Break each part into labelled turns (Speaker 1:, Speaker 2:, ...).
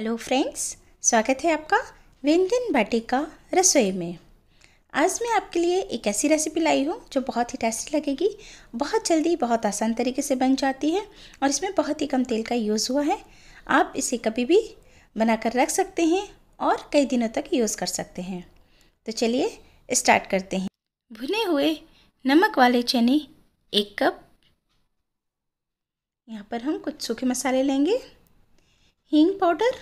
Speaker 1: hello friends स्वागत है आपका व्यंजन बाटी का रसोई में आज मैं आपके लिए एक ऐसी रेसिपी लाई हूँ जो बहुत ही टेस्टी लगेगी बहुत जल्दी बहुत आसान तरीके से बन जाती है और इसमें बहुत ही कम तेल का यूज़ हुआ है आप इसे कभी भी बनाकर रख सकते हैं और कई दिनों तक यूज़ कर सकते हैं तो चलिए स्टार्ट करते हैं भुने हुए नमक वाले चने एक कप यहाँ पर हम कुछ सूखे मसाले लेंगे हींग powder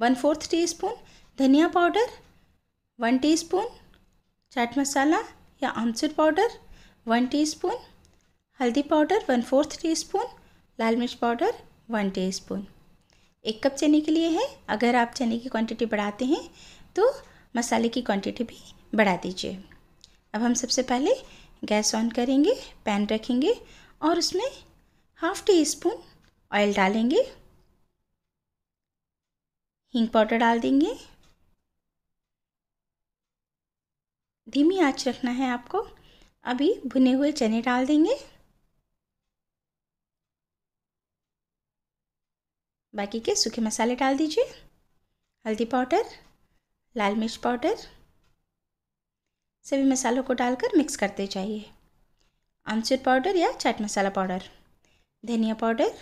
Speaker 1: one fourth teaspoon धनिया powder one teaspoon chaat masala या amchur powder one teaspoon हल्दी powder one fourth teaspoon लाल मिर्च पाउडर वन टी स्पून एक कप चने के लिए है अगर आप चने की क्वांटिटी बढ़ाते हैं तो मसाले की क्वांटिटी भी बढ़ा दीजिए अब हम सबसे पहले गैस ऑन करेंगे पैन रखेंगे और उसमें हाफ टी स्पून ऑयल डालेंगे हिंग पाउडर डाल देंगे धीमी आंच रखना है आपको अभी भुने हुए चने डाल देंगे बाकी के सूखे मसाले डाल दीजिए हल्दी पाउडर लाल मिर्च पाउडर सभी मसालों को डालकर मिक्स करते जाइए आमचूर पाउडर या चाट मसाला पाउडर धनिया पाउडर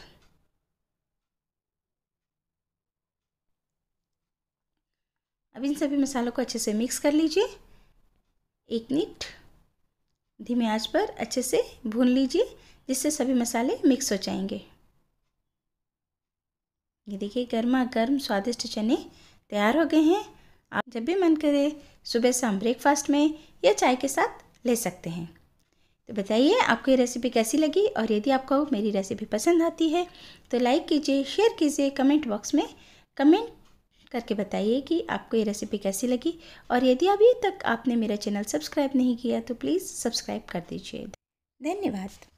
Speaker 1: अब इन सभी मसालों को अच्छे से मिक्स कर लीजिए एक मिनट धीमे आंच पर अच्छे से भून लीजिए जिससे सभी मसाले मिक्स हो जाएंगे ये देखिए गर्मा गर्म स्वादिष्ट चने तैयार हो गए हैं आप जब भी मन करे सुबह शाम ब्रेकफास्ट में या चाय के साथ ले सकते हैं तो बताइए आपको ये रेसिपी कैसी लगी और यदि आपको मेरी रेसिपी पसंद आती है तो लाइक कीजिए शेयर कीजिए कमेंट बॉक्स में कमेंट करके बताइए कि आपको ये रेसिपी कैसी लगी और यदि अभी तक आपने मेरा चैनल सब्सक्राइब नहीं किया तो प्लीज़ सब्सक्राइब कर दीजिए धन्यवाद